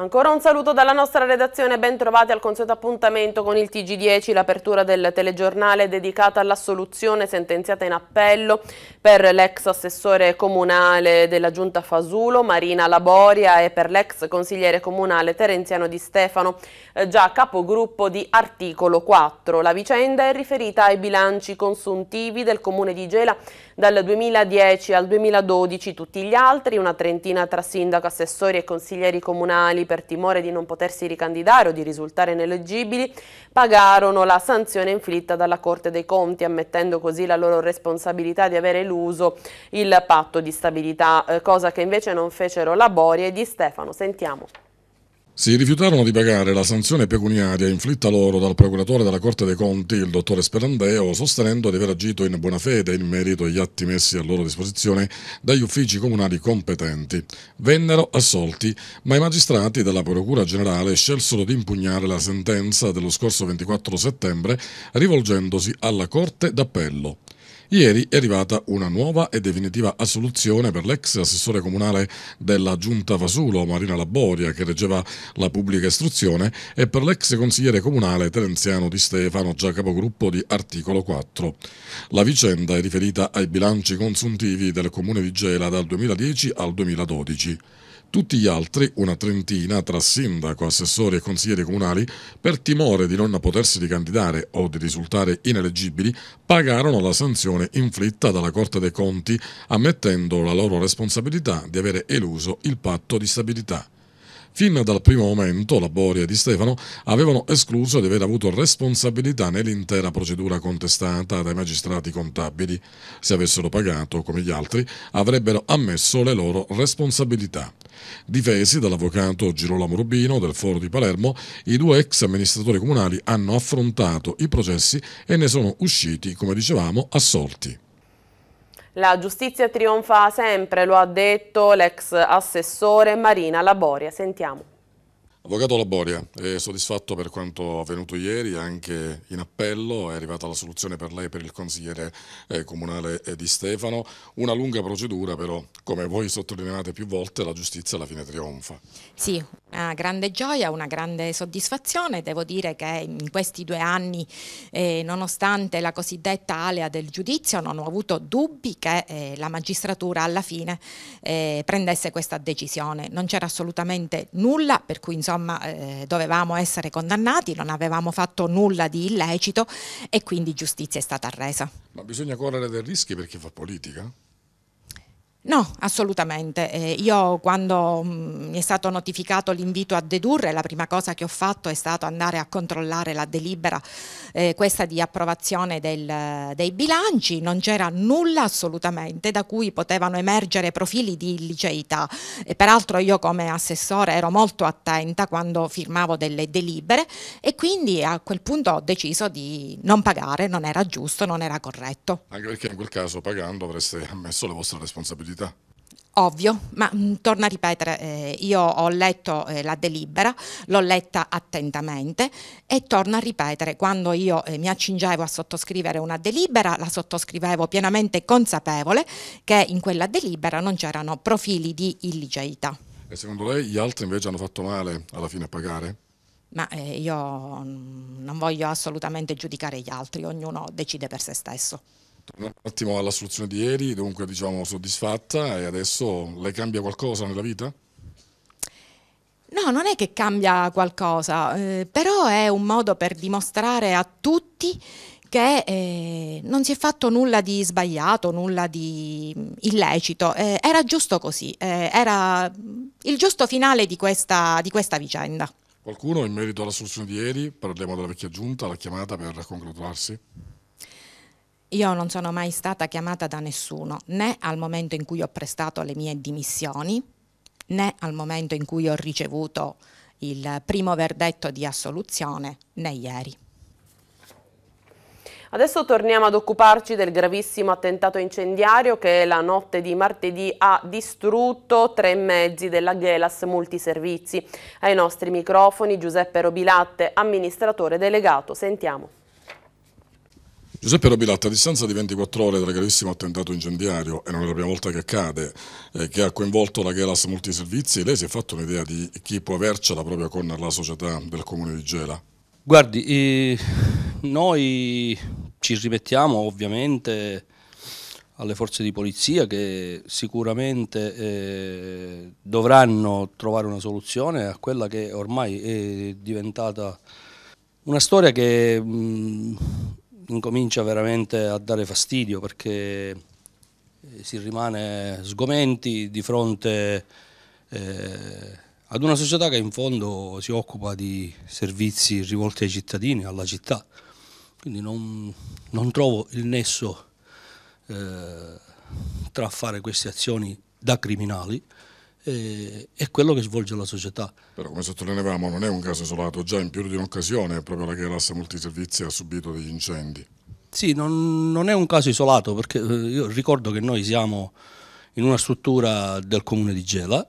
Ancora un saluto dalla nostra redazione, ben trovati al consueto appuntamento con il TG10, l'apertura del telegiornale dedicata all'assoluzione sentenziata in appello per l'ex assessore comunale della giunta Fasulo, Marina Laboria e per l'ex consigliere comunale Terenziano Di Stefano, eh, già capogruppo di articolo 4. La vicenda è riferita ai bilanci consuntivi del comune di Gela dal 2010 al 2012, tutti gli altri, una trentina tra sindaco, assessori e consiglieri comunali per per timore di non potersi ricandidare o di risultare ineleggibili, pagarono la sanzione inflitta dalla Corte dei Conti, ammettendo così la loro responsabilità di aver eluso il patto di stabilità, eh, cosa che invece non fecero la Boria e di Stefano. Sentiamo. Si rifiutarono di pagare la sanzione pecuniaria inflitta loro dal procuratore della Corte dei Conti, il dottore Sperandeo, sostenendo di aver agito in buona fede in merito agli atti messi a loro disposizione dagli uffici comunali competenti. Vennero assolti, ma i magistrati della Procura Generale scelsero di impugnare la sentenza dello scorso 24 settembre rivolgendosi alla Corte d'Appello. Ieri è arrivata una nuova e definitiva assoluzione per l'ex assessore comunale della Giunta Fasulo, Marina Laboria, che reggeva la pubblica istruzione, e per l'ex consigliere comunale Terenziano Di Stefano, già capogruppo di Articolo 4. La vicenda è riferita ai bilanci consuntivi del comune di Gela dal 2010 al 2012 tutti gli altri, una trentina, tra sindaco, assessori e consiglieri comunali, per timore di non potersi ricandidare o di risultare ineleggibili, pagarono la sanzione inflitta dalla Corte dei Conti, ammettendo la loro responsabilità di avere eluso il patto di stabilità. Fin dal primo momento la Boria di Stefano avevano escluso di aver avuto responsabilità nell'intera procedura contestata dai magistrati contabili. Se avessero pagato come gli altri, avrebbero ammesso le loro responsabilità. Difesi dall'avvocato Girolamo Rubino del Foro di Palermo, i due ex amministratori comunali hanno affrontato i processi e ne sono usciti, come dicevamo, assolti. La giustizia trionfa sempre, lo ha detto l'ex assessore Marina Laboria. Sentiamo. Avvocato Laboria, è soddisfatto per quanto avvenuto ieri, anche in appello è arrivata la soluzione per lei e per il consigliere eh, comunale eh, di Stefano, una lunga procedura però, come voi sottolineate più volte, la giustizia alla fine trionfa. Sì, una grande gioia, una grande soddisfazione, devo dire che in questi due anni, eh, nonostante la cosiddetta alea del giudizio, non ho avuto dubbi che eh, la magistratura alla fine prendesse questa decisione, non c'era assolutamente nulla per cui insomma insomma eh, dovevamo essere condannati, non avevamo fatto nulla di illecito e quindi giustizia è stata resa. Ma bisogna correre dei rischi perché fa politica? No, assolutamente. Eh, io quando mh, mm, mi è stato notificato l'invito a dedurre, la prima cosa che ho fatto è stato andare a controllare la delibera, eh, questa di approvazione del, dei bilanci, non c'era nulla assolutamente da cui potevano emergere profili di illiceità. E peraltro io come assessore ero molto attenta quando firmavo delle delibere e quindi a quel punto ho deciso di non pagare, non era giusto, non era corretto. Anche perché in quel caso pagando avreste ammesso le vostre responsabilità Giuditta? Ovvio, ma mh, mm, torno a ripetere, eh, io ho letto eh, la delibera, l'ho letta attentamente e torno a ripetere, quando io eh, mi accingevo a sottoscrivere una delibera, la sottoscrivevo pienamente consapevole che in quella delibera non c'erano profili di illiceità. E secondo lei gli altri invece hanno fatto male alla fine a pagare? Ma eh, io mm, non voglio assolutamente giudicare gli altri, ognuno decide per se stesso. Torniamo certo, un attimo alla soluzione di ieri, dunque diciamo soddisfatta e adesso le cambia qualcosa nella vita? No, non è che cambia qualcosa, eh, però è un modo per dimostrare a tutti che eh, non si è fatto nulla di sbagliato, nulla di mm, illecito, eh, era giusto così, eh, era il giusto finale di questa, di questa vicenda. Qualcuno in merito alla soluzione di ieri, parliamo della vecchia giunta, l'ha chiamata per congratularsi? Io non sono mai stata chiamata da nessuno, né al momento in cui ho prestato le mie dimissioni, né al momento in cui ho ricevuto il primo verdetto di assoluzione, né ieri. Adesso torniamo ad occuparci del gravissimo attentato incendiario che la notte di martedì ha distrutto tre mezzi della Gelas Multiservizi. Ai nostri microfoni Giuseppe Robilatte, amministratore delegato. Sentiamo. Giuseppe Robilatta, a distanza di 24 ore dal gravissimo attentato incendiario, e non è la prima volta che accade, eh, che ha coinvolto la Gelas Multiservizi, lei si è fatto un'idea di chi può avercela proprio con la società del comune di Gela? Guardi, eh, noi ci rimettiamo ovviamente alle forze di polizia che sicuramente eh, dovranno trovare una soluzione a quella che ormai è diventata una storia che mh, mm, incomincia veramente a dare fastidio perché eh, si rimane sgomenti di fronte eh, ad una società che in fondo si occupa di servizi rivolti ai cittadini, alla città. Quindi non, non trovo il nesso eh, tra fare queste azioni da criminali eh, è quello che svolge la società. Però come sottolineavamo non è un caso isolato, già in più di un'occasione proprio la Galas Multiservizi ha subito degli incendi. Sì, non, non è un caso isolato perché eh, io ricordo che noi siamo in una struttura del comune di Gela,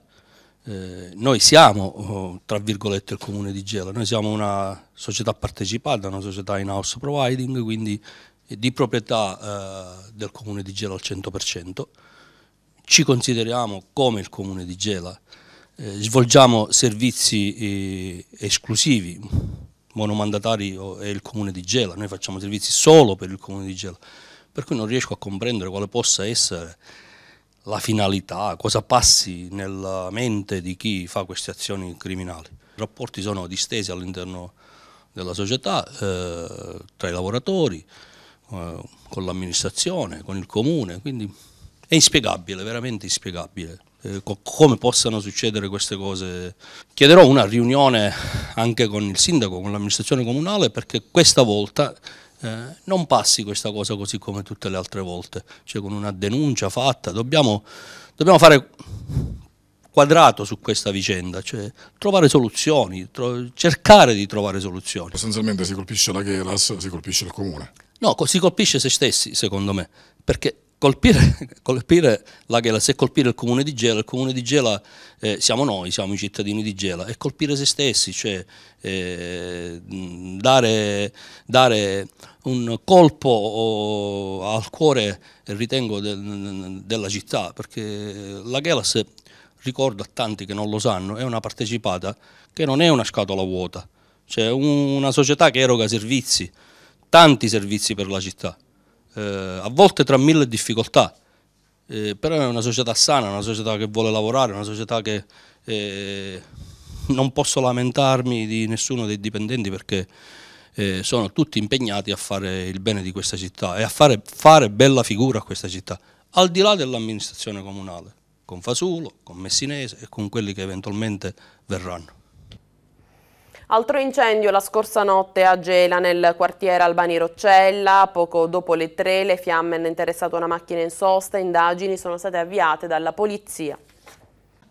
eh, noi siamo, oh, tra virgolette, il comune di Gela, noi siamo una società partecipata, una società in house providing, quindi di proprietà eh, del comune di Gela al 100% ci consideriamo come il comune di Gela, eh, svolgiamo servizi eh, esclusivi, monomandatari è il comune di Gela, noi facciamo servizi solo per il comune di Gela, per cui non riesco a comprendere quale possa essere la finalità, cosa passi nella mente di chi fa queste azioni criminali. I rapporti sono distesi all'interno della società, eh, tra i lavoratori, eh, con l'amministrazione, con il comune, quindi è inspiegabile, veramente inspiegabile. Eh, come possano succedere queste cose? Chiederò una riunione anche con il sindaco, con l'amministrazione comunale, perché questa volta eh, non passi questa cosa così come tutte le altre volte, cioè con una denuncia fatta, dobbiamo, dobbiamo fare quadrato su questa vicenda, cioè trovare soluzioni, tro cercare di trovare soluzioni. Sostanzialmente si colpisce la Cheras, si colpisce il comune. No, si colpisce se stessi, secondo me, perché Colpire, colpire, la Gela, se colpire il comune di Gela, il comune di Gela eh, siamo noi, siamo i cittadini di Gela, è colpire se stessi, cioè eh, dare, dare, un colpo al cuore, ritengo, del, della città, perché la Gelas, ricordo a tanti che non lo sanno, è una partecipata che non è una scatola vuota, cioè una società che eroga servizi, tanti servizi per la città eh, a volte tra mille difficoltà, eh, però è una società sana, una società che vuole lavorare, una società che eh, non posso lamentarmi di nessuno dei dipendenti perché eh, sono tutti impegnati a fare il bene di questa città e a fare, fare bella figura a questa città, al di là dell'amministrazione comunale, con Fasulo, con Messinese e con quelli che eventualmente verranno. Altro incendio la scorsa notte a Gela nel quartiere Albani Roccella, poco dopo le tre le fiamme hanno interessato una macchina in sosta, indagini sono state avviate dalla polizia.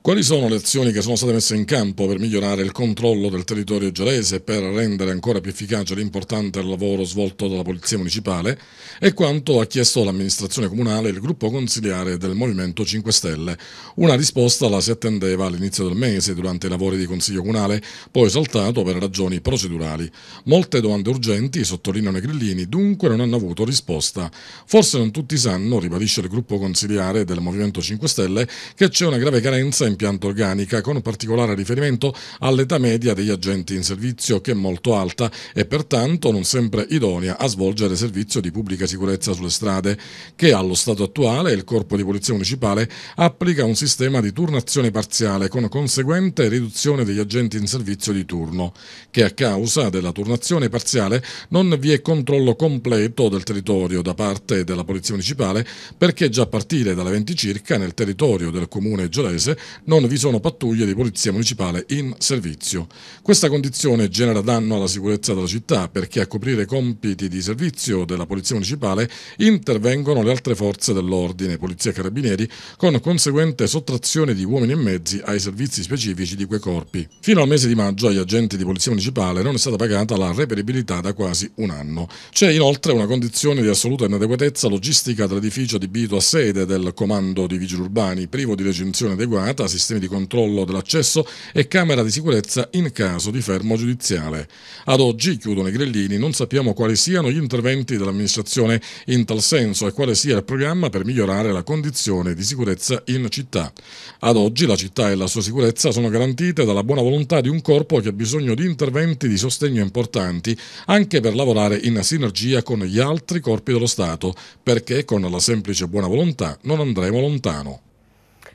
Quali sono le azioni che sono state messe in campo per migliorare il controllo del territorio gelese e per rendere ancora più efficace l'importante lavoro svolto dalla Polizia Municipale e quanto ha chiesto l'amministrazione comunale e il gruppo consigliare del Movimento 5 Stelle? Una risposta la si attendeva all'inizio del mese durante i lavori di Consiglio Comunale, poi saltato per ragioni procedurali. Molte domande urgenti, sottolineano i grillini, dunque non hanno avuto risposta. Forse non tutti sanno, ribadisce il gruppo consigliare del Movimento 5 Stelle, che c'è una grave carenza in impianto organica, con particolare riferimento all'età media degli agenti in servizio, che è molto alta e pertanto non sempre idonea a svolgere servizio di pubblica sicurezza sulle strade, che allo stato attuale il Corpo di Polizia Municipale applica un sistema di turnazione parziale con conseguente riduzione degli agenti in servizio di turno, che a causa della turnazione parziale non vi è controllo completo del territorio da parte della Polizia Municipale perché già a partire dalle 20 circa nel territorio del comune gelese non vi sono pattuglie di polizia municipale in servizio. Questa condizione genera danno alla sicurezza della città perché a coprire i compiti di servizio della polizia municipale intervengono le altre forze dell'ordine, polizia e carabinieri, con conseguente sottrazione di uomini e mezzi ai servizi specifici di quei corpi. Fino al mese di maggio agli agenti di polizia municipale non è stata pagata la reperibilità da quasi un anno. C'è inoltre una condizione di assoluta inadeguatezza logistica dell'edificio adibito a sede del comando di vigili urbani, privo di recinzione adeguata, sistemi di controllo dell'accesso e camera di sicurezza in caso di fermo giudiziale. Ad oggi, chiudono i grillini, non sappiamo quali siano gli interventi dell'amministrazione in tal senso e quale sia il programma per migliorare la condizione di sicurezza in città. Ad oggi la città e la sua sicurezza sono garantite dalla buona volontà di un corpo che ha bisogno di interventi di sostegno importanti anche per lavorare in sinergia con gli altri corpi dello Stato, perché con la semplice buona volontà non andremo lontano.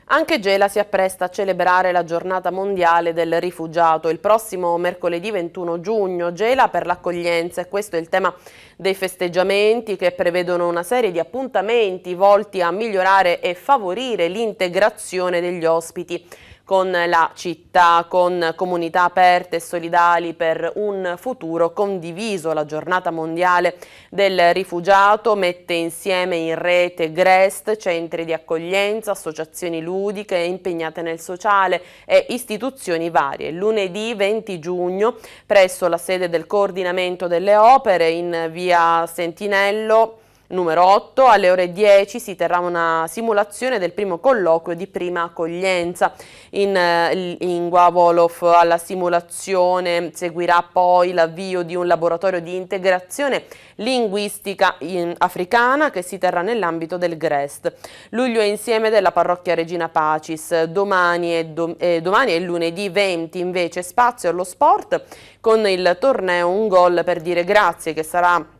Anche Gela si appresta a celebrare la giornata mondiale del rifugiato il prossimo mercoledì 21 giugno. Gela per l'accoglienza e questo è il tema dei festeggiamenti che prevedono una serie di appuntamenti volti a migliorare e favorire l'integrazione degli ospiti con la città, con comunità aperte e solidali per un futuro condiviso. La giornata mondiale del rifugiato mette insieme in rete GREST, centri di accoglienza, associazioni ludiche impegnate nel sociale e istituzioni varie. Lunedì 20 giugno presso la sede del coordinamento delle opere in via Sentinello Numero 8, alle ore 10 si terrà una simulazione del primo colloquio di prima accoglienza in eh, lingua Wolof. Alla simulazione seguirà poi l'avvio di un laboratorio di integrazione linguistica in africana che si terrà nell'ambito del GREST. Luglio è insieme della parrocchia Regina Pacis, domani e, dom e eh, domani e lunedì 20 invece spazio allo sport con il torneo Un Gol per dire grazie che sarà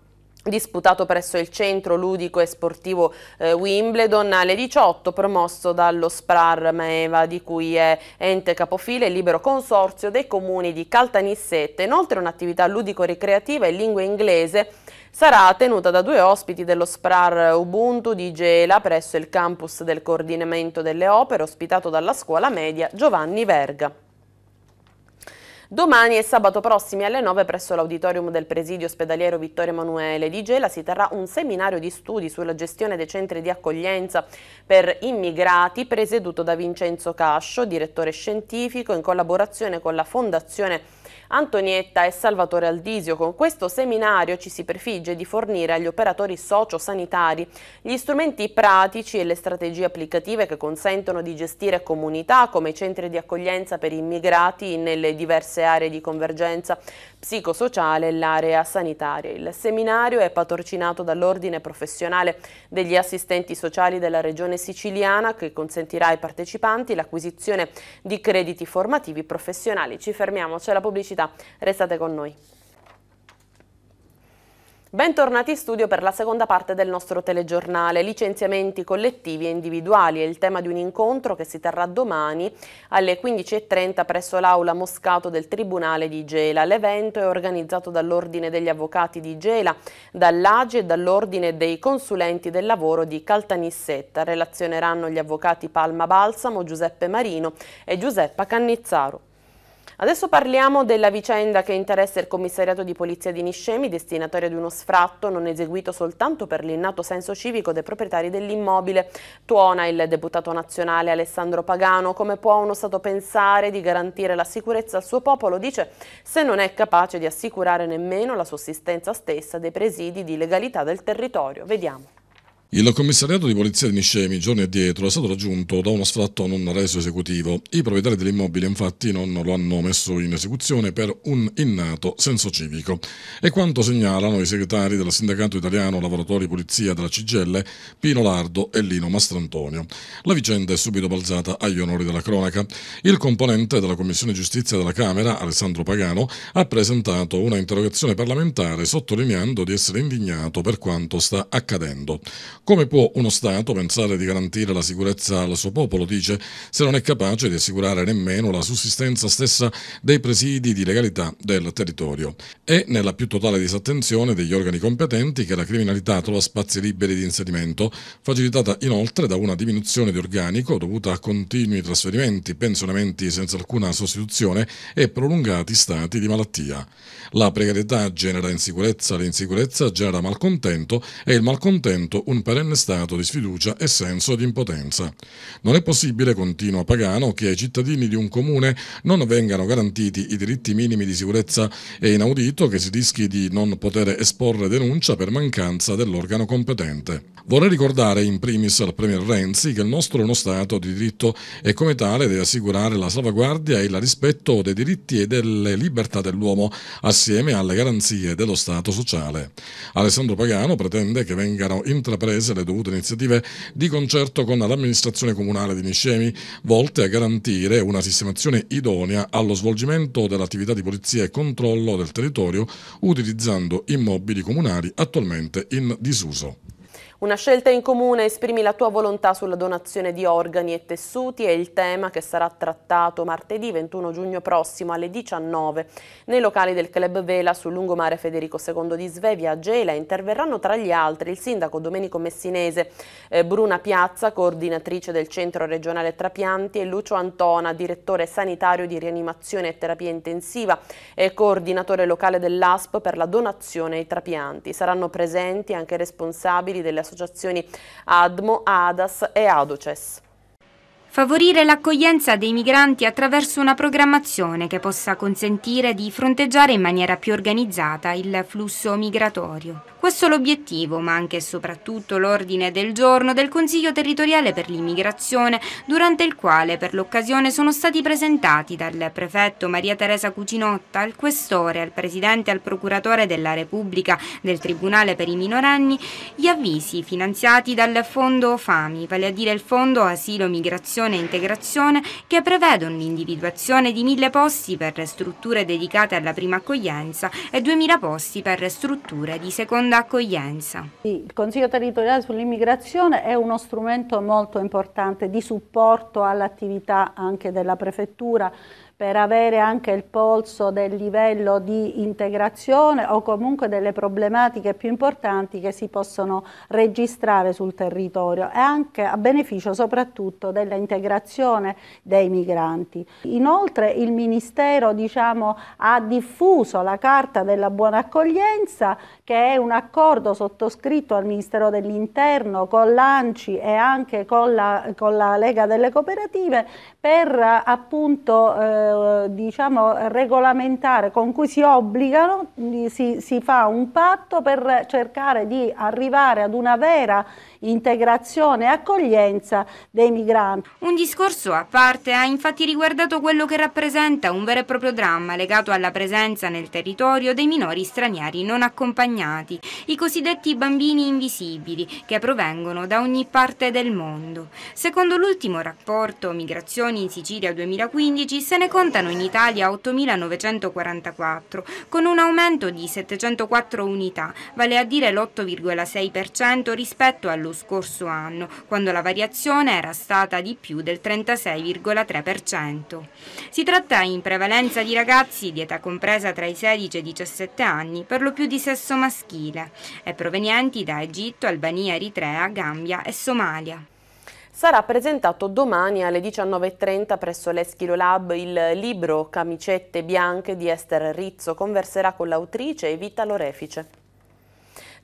disputato presso il centro ludico e sportivo eh, Wimbledon alle 18 promosso dallo SPRAR Meva di cui è ente capofile il libero consorzio dei comuni di Caltanissette inoltre un'attività ludico-ricreativa in lingua inglese sarà tenuta da due ospiti dello SPRAR Ubuntu di Gela presso il campus del coordinamento delle opere ospitato dalla scuola media Giovanni Verga. Domani e sabato prossimi alle 9 presso l'auditorium del presidio ospedaliero Vittorio Emanuele di Gela si terrà un seminario di studi sulla gestione dei centri di accoglienza per immigrati presieduto da Vincenzo Cascio, direttore scientifico in collaborazione con la Fondazione Antonietta e Salvatore Aldisio. Con questo seminario ci si prefigge di fornire agli operatori sociosanitari gli strumenti pratici e le strategie applicative che consentono di gestire comunità come i centri di accoglienza per immigrati nelle diverse aree di convergenza psicosociale e l'area sanitaria. Il seminario è patrocinato dall'Ordine Professionale degli Assistenti Sociali della Regione Siciliana che consentirà ai partecipanti l'acquisizione di crediti formativi professionali. Ci fermiamo, c'è la pubblicità, restate con noi. Bentornati in studio per la seconda parte del nostro telegiornale, licenziamenti collettivi e individuali, è il tema di un incontro che si terrà domani alle 15.30 presso l'aula Moscato del Tribunale di Gela. L'evento è organizzato dall'Ordine degli Avvocati di Gela, dall'AGI e dall'Ordine dei Consulenti del Lavoro di Caltanissetta. Relazioneranno gli avvocati Palma Balsamo, Giuseppe Marino e Giuseppa Cannizzaro. Adesso parliamo della vicenda che interessa il commissariato di polizia di Niscemi, destinatario di uno sfratto non eseguito soltanto per l'innato senso civico dei proprietari dell'immobile. Tuona il deputato nazionale Alessandro Pagano, come può uno Stato pensare di garantire la sicurezza al suo popolo, dice, se non è capace di assicurare nemmeno la sussistenza stessa dei presidi di legalità del territorio. Vediamo. Il commissariato di polizia di Niscemi, giorni addietro, è stato raggiunto da uno sfratto non reso esecutivo. I proprietari dell'immobile, infatti, non lo hanno messo in esecuzione per un innato senso civico. E quanto segnalano i segretari del Sindacato Italiano Lavoratori Polizia della Cigelle, Pino Lardo e Lino Mastrantonio. La vicenda è subito balzata agli onori della cronaca. Il componente della Commissione Giustizia della Camera, Alessandro Pagano, ha presentato una interrogazione parlamentare sottolineando di essere indignato per quanto sta accadendo. Come può uno Stato pensare di garantire la sicurezza al suo popolo, dice, se non è capace di assicurare nemmeno la sussistenza stessa dei presidi di legalità del territorio? È nella più totale disattenzione degli organi competenti che la criminalità trova spazi liberi di inserimento, facilitata inoltre da una diminuzione di organico dovuta a continui trasferimenti, pensionamenti senza alcuna sostituzione e prolungati stati di malattia. La precarietà genera insicurezza, l'insicurezza genera malcontento e il malcontento un paese perenne stato di sfiducia e senso di impotenza. Non è possibile, continua Pagano, che ai cittadini di un comune non vengano garantiti i diritti minimi di sicurezza e inaudito che si rischi di non poter esporre denuncia per mancanza dell'organo competente. Vorrei ricordare in primis al Premier Renzi che il nostro è uno Stato di diritto e come tale deve assicurare la salvaguardia e il rispetto dei diritti e delle libertà dell'uomo assieme alle garanzie dello Stato sociale. Alessandro Pagano pretende che vengano intraprese le dovute iniziative di concerto con l'amministrazione comunale di Niscemi volte a garantire una sistemazione idonea allo svolgimento dell'attività di polizia e controllo del territorio utilizzando immobili comunali attualmente in disuso. Una scelta in comune, esprimi la tua volontà sulla donazione di organi e tessuti è il tema che sarà trattato martedì 21 giugno prossimo alle 19 nei locali del Club Vela sul lungomare Federico II di Svevia a Gela. Interverranno tra gli altri il sindaco Domenico Messinese, eh, Bruna Piazza, coordinatrice del centro regionale Trapianti e Lucio Antona, direttore sanitario di rianimazione e terapia intensiva e coordinatore locale dell'ASP per la donazione ai trapianti. Saranno presenti anche responsabili delle associazioni associazioni ADMO, ADAS e ADOCES. Favorire l'accoglienza dei migranti attraverso una programmazione che possa consentire di fronteggiare in maniera più organizzata il flusso migratorio. Questo l'obiettivo, ma anche e soprattutto l'ordine del giorno del Consiglio territoriale per l'immigrazione, durante il quale per l'occasione sono stati presentati dal prefetto Maria Teresa Cucinotta, al questore, al presidente e al procuratore della Repubblica del Tribunale per i minorenni gli avvisi finanziati dal fondo FAMI, vale a dire il Fondo Asilo, Migrazione e Integrazione, che prevedono l'individuazione di mille posti per strutture dedicate alla prima accoglienza e 2000 posti per strutture di seconda l'accoglienza. Il Consiglio territoriale sull'immigrazione è uno strumento molto importante di supporto all'attività anche della prefettura per avere anche il polso del livello di integrazione o comunque delle problematiche più importanti che si possono registrare sul territorio e anche a beneficio soprattutto della integrazione dei migranti. Inoltre il Ministero diciamo, ha diffuso la Carta della Buona Accoglienza che è un accordo sottoscritto al Ministero dell'Interno con l'ANCI e anche con la, con la Lega delle Cooperative per appunto eh, eh, diciamo, regolamentare con cui si obbligano, si, si fa un patto per cercare di arrivare ad una vera integrazione e accoglienza dei migranti. Un discorso a parte ha infatti riguardato quello che rappresenta un vero e proprio dramma legato alla presenza nel territorio dei minori stranieri non accompagnati, i cosiddetti bambini invisibili che provengono da ogni parte del mondo. Secondo l'ultimo rapporto Migrazioni in Sicilia 2015 se ne contano in Italia 8.944, con un aumento di 704 unità, vale a dire l'8,6% rispetto allo scorso anno, quando la variazione era stata di più del 36,3%. Si tratta in prevalenza di ragazzi di età compresa tra i 16 e i 17 anni, per lo più di sesso maschile, e provenienti da Egitto, Albania, Eritrea, Gambia e Somalia. Sarà presentato domani alle 19.30 presso l'Eschilo Lab il libro Camicette bianche di Esther Rizzo. Converserà con l'autrice Evita Lorefice.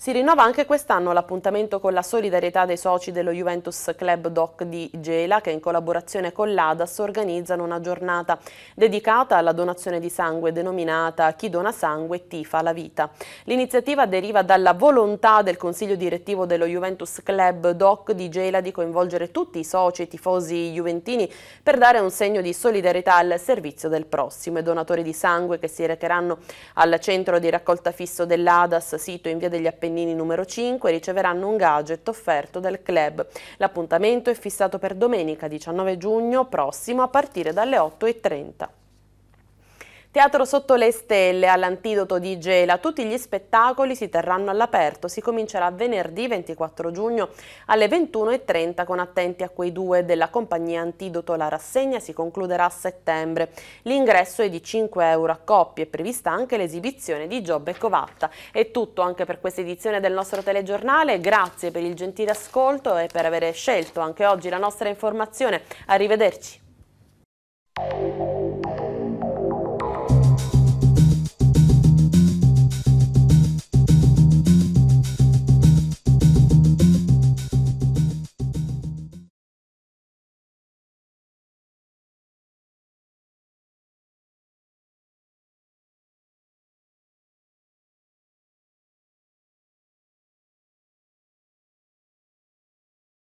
Si rinnova anche quest'anno l'appuntamento con la solidarietà dei soci dello Juventus Club Doc di Gela che in collaborazione con l'ADAS organizzano una giornata dedicata alla donazione di sangue denominata Chi dona sangue tifa la vita. L'iniziativa deriva dalla volontà del consiglio direttivo dello Juventus Club Doc di Gela di coinvolgere tutti i soci e tifosi juventini per dare un segno di solidarietà al servizio del prossimo. I donatori di sangue che si recheranno al centro di raccolta fisso dell'ADAS, sito in via degli Appennini Fognini numero 5 riceveranno un gadget offerto dal club. L'appuntamento è fissato per domenica 19 giugno prossimo a partire dalle 8.30. Teatro sotto le stelle, all'antidoto di Gela, tutti gli spettacoli si terranno all'aperto, si comincerà venerdì 24 giugno alle 21.30 con attenti a quei due della compagnia Antidoto, la rassegna si concluderà a settembre. L'ingresso è di 5 euro a coppie, è prevista anche l'esibizione di Giobbe Covatta. È tutto anche per questa edizione del nostro telegiornale, grazie per il gentile ascolto e per aver scelto anche oggi la nostra informazione. Arrivederci.